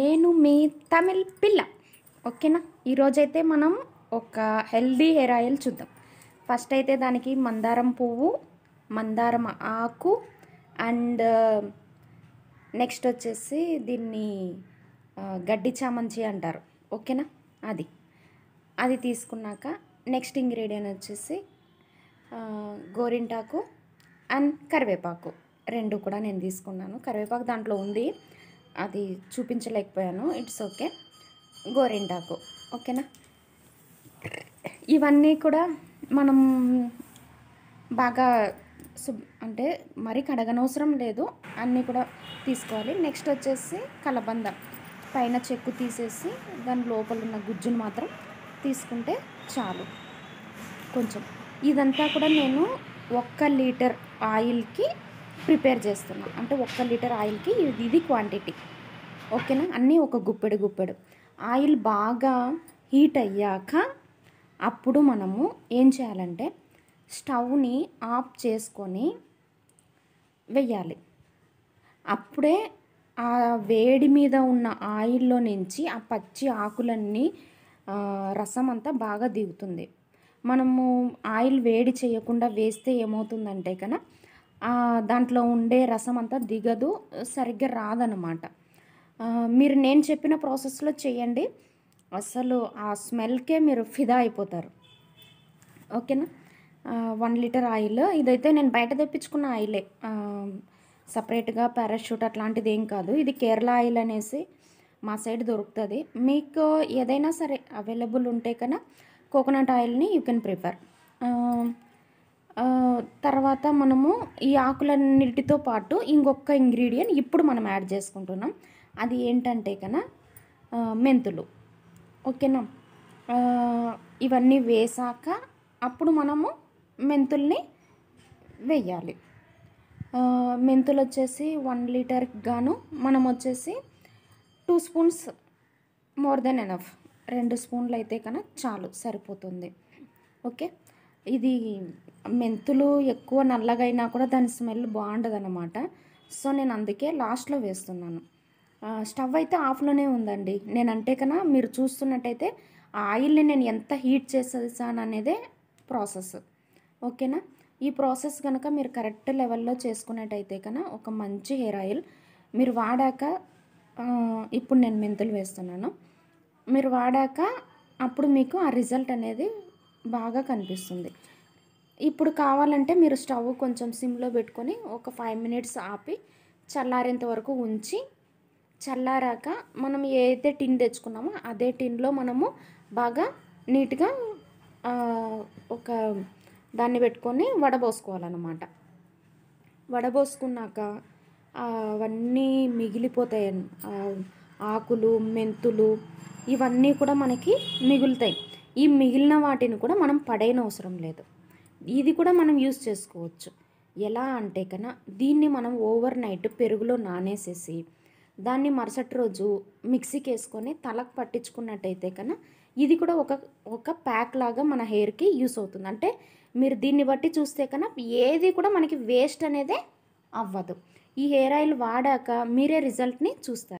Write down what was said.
నేను మీ తమిళ్ పిల్ల ఓకేనా ఈరోజైతే మనం ఒక హెల్దీ హెయిర్ ఆయిల్ చూద్దాం ఫస్ట్ అయితే దానికి మందారం పువ్వు మందారం ఆకు అండ్ నెక్స్ట్ వచ్చేసి దీన్ని గడ్డి చామంచి అంటారు ఓకేనా అది అది తీసుకున్నాక నెక్స్ట్ ఇంగ్రీడియంట్ వచ్చేసి గోరింటాకు అండ్ కరివేపాకు రెండు కూడా నేను తీసుకున్నాను కరివేపాకు దాంట్లో ఉంది అది చూపించలేకపోయాను ఇట్స్ ఓకే గోరింటాకు ఓకేనా ఇవన్నీ కూడా మనం బాగా అంటే మరీ కడగనవసరం లేదు అన్నీ కూడా తీసుకోవాలి నెక్స్ట్ వచ్చేసి కలబంద పైన చెక్కు తీసేసి దాని లోపల ఉన్న గుజ్జును మాత్రం తీసుకుంటే చాలు కొంచెం ఇదంతా కూడా నేను ఒక్క లీటర్ ఆయిల్కి ప్రిపేర్ చేస్తున్నాం అంటే ఒక్క లీటర్ ఆయిల్కి ఇది ఇది క్వాంటిటీ ఓకేనా అన్నీ ఒక గుప్పెడు గుప్పెడు ఆయిల్ బాగా హీట్ అయ్యాక అప్పుడు మనము ఏం చేయాలంటే స్టవ్ని ఆఫ్ చేసుకొని వెయ్యాలి అప్పుడే ఆ వేడి మీద ఉన్న ఆయిల్లో నుంచి ఆ పచ్చి ఆకులన్నీ రసం అంతా బాగా దిగుతుంది మనము ఆయిల్ వేడి చేయకుండా వేస్తే ఏమవుతుందంటే కన్నా దాంట్లో ఉండే రసం అంతా దిగదు సరిగ్గా రాదనమాట మీరు నేను చెప్పిన ప్రాసెస్లో చేయండి అసలు ఆ స్మెల్కే మీరు ఫిదా అయిపోతారు ఓకేనా వన్ లీటర్ ఆయిల్ ఇదైతే నేను బయట తెప్పించుకున్న ఆయిలే సపరేట్గా పారాషూట్ అట్లాంటిది ఏం కాదు ఇది కేరళ ఆయిల్ అనేసి మా సైడ్ దొరుకుతుంది మీకు ఏదైనా సరే అవైలబుల్ ఉంటే కన్నా కోకోనట్ ఆయిల్ని యూ కెన్ ప్రిఫర్ తర్వాత మనము ఈ ఆకులన్నిటితో పాటు ఇంకొక ఇంగ్రీడియంట్ ఇప్పుడు మనం యాడ్ చేసుకుంటున్నాం అది ఏంటంటే కన్నా మెంతులు ఓకేనా ఇవన్నీ వేసాక అప్పుడు మనము మెంతుల్ని వేయాలి మెంతులు వచ్చేసి వన్ లీటర్ గాను మనం వచ్చేసి two spoons more than enough రెండు స్పూన్లు అయితే కన్నా చాలు సరిపోతుంది ఓకే ఇది మెంతులు ఎక్కువ నల్లగైనా కూడా దాని స్మెల్ బాగుండదు అనమాట సో నేను అందుకే లాస్ట్లో వేస్తున్నాను స్టవ్ అయితే ఆఫ్లోనే ఉందండి నేను అంటే కన్నా మీరు చూస్తున్నట్టయితే ఆ ఆయిల్ని నేను ఎంత హీట్ చేసేసాను అనేదే ప్రాసెస్ ఓకేనా ఈ ప్రాసెస్ కనుక మీరు కరెక్ట్ లెవెల్లో చేసుకున్నట్టయితే కన్నా ఒక మంచి హెయిర్ ఆయిల్ మీరు వాడాక ఇప్పుడు నేను మెంతులు వేస్తున్నాను మీరు వాడాక అప్పుడు మీకు ఆ రిజల్ట్ అనేది బాగా కనిపిస్తుంది ఇప్పుడు కావాలంటే మీరు స్టవ్ కొంచెం సిమ్లో పెట్టుకొని ఒక ఫైవ్ మినిట్స్ ఆపి చల్లారేంత వరకు ఉంచి చల్లారాక మనం ఏదైతే టిన్ తెచ్చుకున్నామో అదే టిన్లో మనము బాగా నీట్గా ఒక దాన్ని పెట్టుకొని వడబోసుకోవాలన్నమాట వడబోసుకున్నాక అవన్నీ మిగిలిపోతాయి ఆకులు మెంతులు ఇవన్నీ కూడా మనకి మిగులుతాయి ఈ మిగిలిన వాటిని కూడా మనం అవసరం లేదు ఇది కూడా మనం యూస్ చేసుకోవచ్చు ఎలా అంటే కన్నా దీన్ని మనం ఓవర్ నైట్ పెరుగులో నానేసేసి దాన్ని మరుసటి రోజు మిక్సీకి వేసుకొని తలకు పట్టించుకున్నట్టయితే కన్నా ఇది కూడా ఒక ఒక ప్యాక్ లాగా మన హెయిర్కి యూస్ అవుతుంది అంటే మీరు దీన్ని బట్టి చూస్తే కన్నా ఏది కూడా మనకి వేస్ట్ అనేదే అవ్వదు ఈ హెయిర్ ఆయిల్ వాడాక మీరే రిజల్ట్ని చూస్తారు